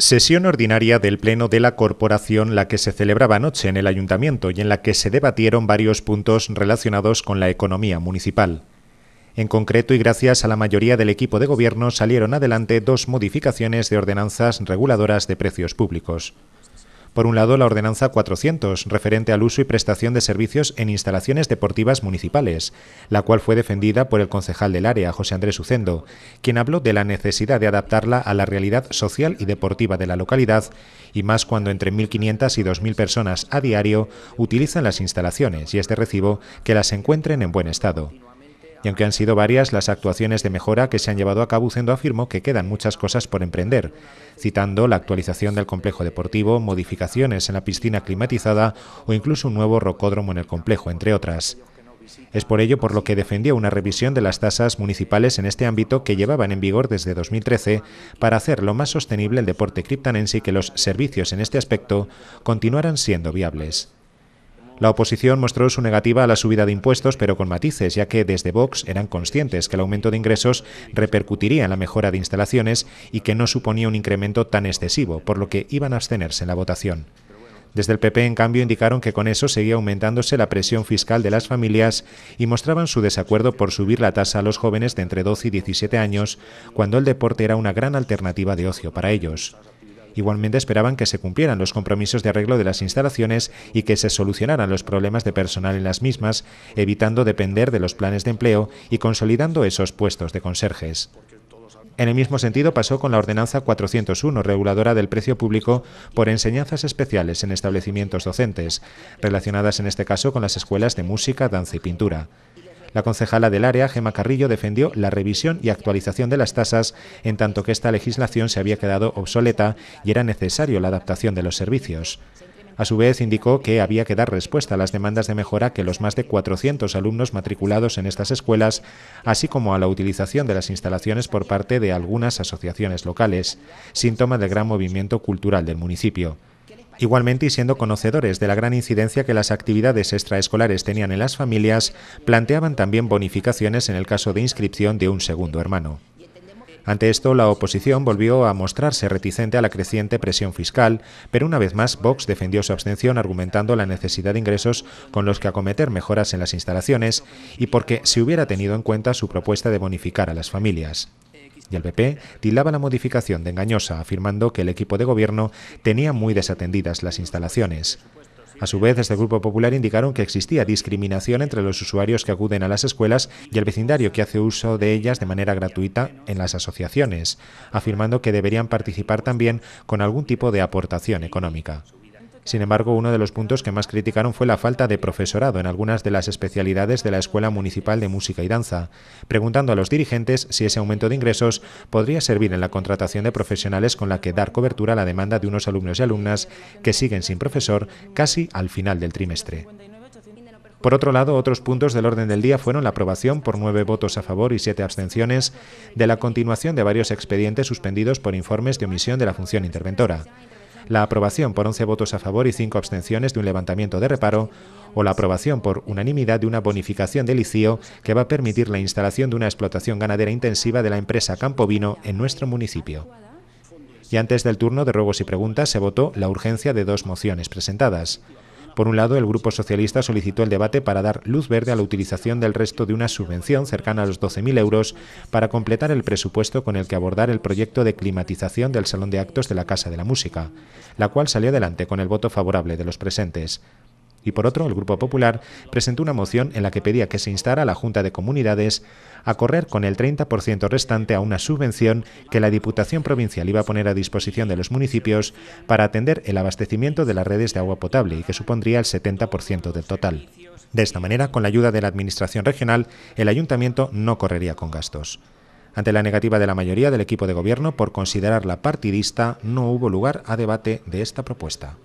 Sesión ordinaria del Pleno de la Corporación, la que se celebraba anoche en el Ayuntamiento y en la que se debatieron varios puntos relacionados con la economía municipal. En concreto, y gracias a la mayoría del equipo de gobierno, salieron adelante dos modificaciones de ordenanzas reguladoras de precios públicos. Por un lado, la Ordenanza 400, referente al uso y prestación de servicios en instalaciones deportivas municipales, la cual fue defendida por el concejal del área, José Andrés Ucendo, quien habló de la necesidad de adaptarla a la realidad social y deportiva de la localidad, y más cuando entre 1.500 y 2.000 personas a diario utilizan las instalaciones y es de recibo que las encuentren en buen estado. Y aunque han sido varias las actuaciones de mejora que se han llevado a cabo, sendo afirmó que quedan muchas cosas por emprender, citando la actualización del complejo deportivo, modificaciones en la piscina climatizada o incluso un nuevo rocódromo en el complejo, entre otras. Es por ello por lo que defendió una revisión de las tasas municipales en este ámbito que llevaban en vigor desde 2013 para hacer lo más sostenible el deporte criptanense y que los servicios en este aspecto continuaran siendo viables. La oposición mostró su negativa a la subida de impuestos, pero con matices, ya que desde Vox eran conscientes que el aumento de ingresos repercutiría en la mejora de instalaciones y que no suponía un incremento tan excesivo, por lo que iban a abstenerse en la votación. Desde el PP, en cambio, indicaron que con eso seguía aumentándose la presión fiscal de las familias y mostraban su desacuerdo por subir la tasa a los jóvenes de entre 12 y 17 años, cuando el deporte era una gran alternativa de ocio para ellos. Igualmente esperaban que se cumplieran los compromisos de arreglo de las instalaciones y que se solucionaran los problemas de personal en las mismas, evitando depender de los planes de empleo y consolidando esos puestos de conserjes. En el mismo sentido pasó con la Ordenanza 401, reguladora del precio público por enseñanzas especiales en establecimientos docentes, relacionadas en este caso con las escuelas de música, danza y pintura. La concejala del área, Gemma Carrillo, defendió la revisión y actualización de las tasas, en tanto que esta legislación se había quedado obsoleta y era necesario la adaptación de los servicios. A su vez, indicó que había que dar respuesta a las demandas de mejora que los más de 400 alumnos matriculados en estas escuelas, así como a la utilización de las instalaciones por parte de algunas asociaciones locales, síntoma del gran movimiento cultural del municipio. Igualmente, y siendo conocedores de la gran incidencia que las actividades extraescolares tenían en las familias, planteaban también bonificaciones en el caso de inscripción de un segundo hermano. Ante esto, la oposición volvió a mostrarse reticente a la creciente presión fiscal, pero una vez más Vox defendió su abstención argumentando la necesidad de ingresos con los que acometer mejoras en las instalaciones y porque se hubiera tenido en cuenta su propuesta de bonificar a las familias y el PP dilaba la modificación de engañosa, afirmando que el equipo de gobierno tenía muy desatendidas las instalaciones. A su vez, desde el Grupo Popular indicaron que existía discriminación entre los usuarios que acuden a las escuelas y el vecindario que hace uso de ellas de manera gratuita en las asociaciones, afirmando que deberían participar también con algún tipo de aportación económica. Sin embargo, uno de los puntos que más criticaron fue la falta de profesorado en algunas de las especialidades de la Escuela Municipal de Música y Danza, preguntando a los dirigentes si ese aumento de ingresos podría servir en la contratación de profesionales con la que dar cobertura a la demanda de unos alumnos y alumnas que siguen sin profesor casi al final del trimestre. Por otro lado, otros puntos del orden del día fueron la aprobación, por nueve votos a favor y siete abstenciones, de la continuación de varios expedientes suspendidos por informes de omisión de la función interventora la aprobación por 11 votos a favor y 5 abstenciones de un levantamiento de reparo, o la aprobación por unanimidad de una bonificación del ICIO que va a permitir la instalación de una explotación ganadera intensiva de la empresa Campovino en nuestro municipio. Y antes del turno de ruegos y preguntas se votó la urgencia de dos mociones presentadas. Por un lado, el Grupo Socialista solicitó el debate para dar luz verde a la utilización del resto de una subvención cercana a los 12.000 euros para completar el presupuesto con el que abordar el proyecto de climatización del Salón de Actos de la Casa de la Música, la cual salió adelante con el voto favorable de los presentes. Y por otro, el Grupo Popular presentó una moción en la que pedía que se instara a la Junta de Comunidades a correr con el 30% restante a una subvención que la Diputación Provincial iba a poner a disposición de los municipios para atender el abastecimiento de las redes de agua potable y que supondría el 70% del total. De esta manera, con la ayuda de la Administración Regional, el Ayuntamiento no correría con gastos. Ante la negativa de la mayoría del equipo de gobierno por considerarla partidista, no hubo lugar a debate de esta propuesta.